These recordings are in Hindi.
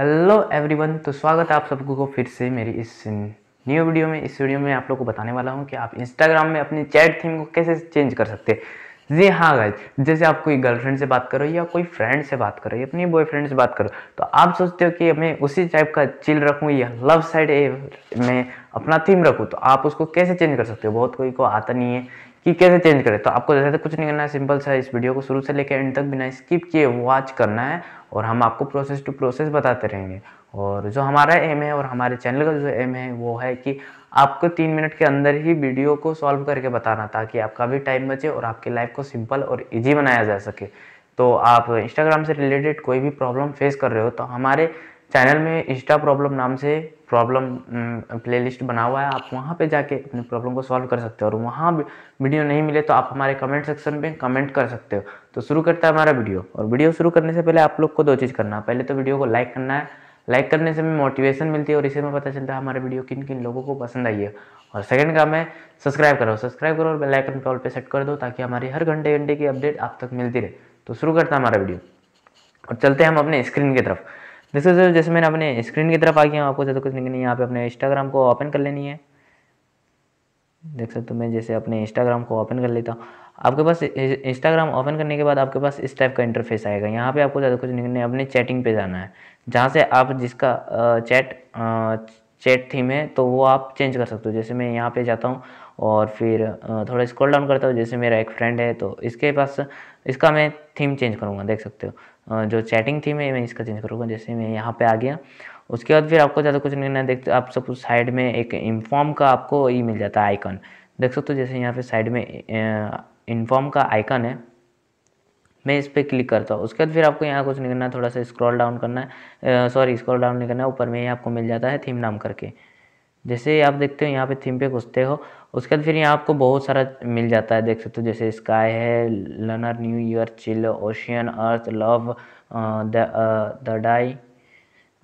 हेलो एवरीवन तो स्वागत है आप सबको को फिर से मेरी इस न्यू वीडियो में इस वीडियो में आप लोग को बताने वाला हूँ कि आप इंस्टाग्राम में अपनी चैट थीम को कैसे चेंज कर सकते हैं जी हाँ गाइज जैसे आप कोई गर्लफ्रेंड से बात करो या कोई फ्रेंड से बात करो या अपनी बॉयफ्रेंड से बात करो तो आप सोचते हो कि मैं उसी टाइप का चिल रखूँ या लव साइड में अपना थीम रखूँ तो आप उसको कैसे चेंज कर सकते हो बहुत कोई को आता नहीं है कि कैसे चेंज करें तो आपको जैसे कुछ नहीं करना है सिंपल सा इस वीडियो को शुरू से लेकर एंड तक बिना स्किप किए वॉच करना है और हम आपको प्रोसेस टू प्रोसेस बताते रहेंगे और जो हमारा एम है और हमारे चैनल का जो एम है वो है कि आपको तीन मिनट के अंदर ही वीडियो को सॉल्व करके बताना ताकि आपका भी टाइम बचे और आपकी लाइफ को सिंपल और ईजी बनाया जा सके तो आप इंस्टाग्राम से रिलेटेड कोई भी प्रॉब्लम फेस कर रहे हो तो हमारे चैनल में इंस्टा प्रॉब्लम नाम से प्रॉब्लम प्लेलिस्ट बना हुआ है आप वहाँ पे जाके अपनी प्रॉब्लम को सॉल्व कर सकते हो और वहाँ वीडियो नहीं मिले तो आप हमारे कमेंट सेक्शन में कमेंट कर सकते हो तो शुरू करता है हमारा वीडियो और वीडियो शुरू करने से पहले आप लोग को दो चीज़ करना है पहले तो वीडियो को लाइक करना है लाइक करने से हमें मोटिवेशन मिलती है और इसे में पता चलता है हमारे वीडियो किन किन लोगों को पसंद आई है और सेकंड काम है सब्सक्राइब करो सब्सक्राइब करो और बेल आइकन पे ऑल पे सेट कर दो ताकि हमारी हर घंटे घंटे की अपडेट आप तक मिलती रहे तो शुरू करता है हमारा वीडियो और चलते हैं हम अपने स्क्रीन की तरफ दोस्तों दोस्तों जैसे मैंने अपने स्क्रीन की तरफ आ गया आपको ज़्यादा कुछ नहीं करना यहाँ पे अपने इंस्टाग्राम को ओपन कर लेनी है देख सकते हो मैं जैसे अपने इंस्टाग्राम को ओपन कर लेता हूँ आपके पास इंस्टाग्राम ओपन करने के बाद आपके पास इस टाइप का इंटरफेस आएगा यहाँ पे आपको ज़्यादा कुछ नहीं अपने चैटिंग पे जाना है जहाँ से आप जिसका चैट चैट थीम है तो वो आप चेंज कर सकते हो जैसे मैं यहाँ पे जाता हूँ और फिर थोड़ा स्क्रॉल डाउन करता हूँ जैसे मेरा एक फ्रेंड है तो इसके पास इसका मैं थीम चेंज करूँगा देख सकते हो जो चैटिंग थीम है मैं इसका चेंज करूँगा जैसे मैं यहाँ पे आ गया उसके बाद फिर आपको ज़्यादा कुछ नहीं करना देखते आप सब साइड में एक इन्फॉर्म का आपको ये मिल जाता है आइकन देख सकते हो जैसे यहाँ पे साइड में इन्फॉर्म का आइकन है मैं इस पर क्लिक करता हूँ उसके बाद फिर आपको यहाँ कुछ नहीं करना थोड़ा सा स्क्रॉल डाउन करना है सॉरी स्क्रॉल डाउन नहीं करना है ऊपर में ही आपको मिल जाता है थीम नाम करके जैसे आप देखते हो यहाँ पे थीम पे घुसते हो उसके बाद फिर यहाँ आपको बहुत सारा मिल जाता है देख सकते हो जैसे स्काई है learner new year chill ocean earth love the die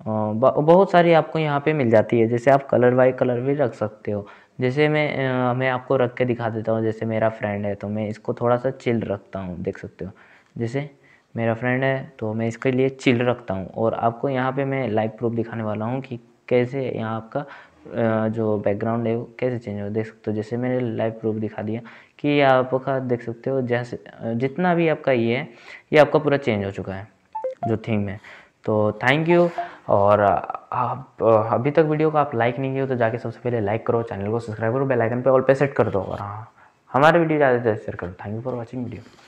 बहुत सारी आपको यहाँ पे मिल जाती है जैसे आप कलर बाई कलर भी रख सकते हो जैसे मैं uh, मैं आपको रख के दिखा देता हूँ जैसे मेरा फ्रेंड है तो मैं इसको थोड़ा सा चिल रखता हूँ देख सकते हो जैसे मेरा फ्रेंड है तो मैं इसके लिए चिल रखता हूँ और आपको यहाँ पे मैं लाइव प्रूफ दिखाने वाला हूँ कि कैसे यहाँ आपका जो बैकग्राउंड है वो कैसे चेंज हो देख सकते हो जैसे मैंने लाइव प्रूफ दिखा दिया कि आपका देख सकते हो जैसे जितना भी आपका ये है ये आपका पूरा चेंज हो चुका है जो थीम है तो थैंक यू और आप अभी तक वीडियो को आप लाइक नहीं किए तो जाके सबसे पहले लाइक करो चैनल को सब्सक्राइब करो बेल आइकन पे ऑल पे सेट कर दो और हाँ हमारे वीडियो ज़्यादा से शेयर करो thank you for watching video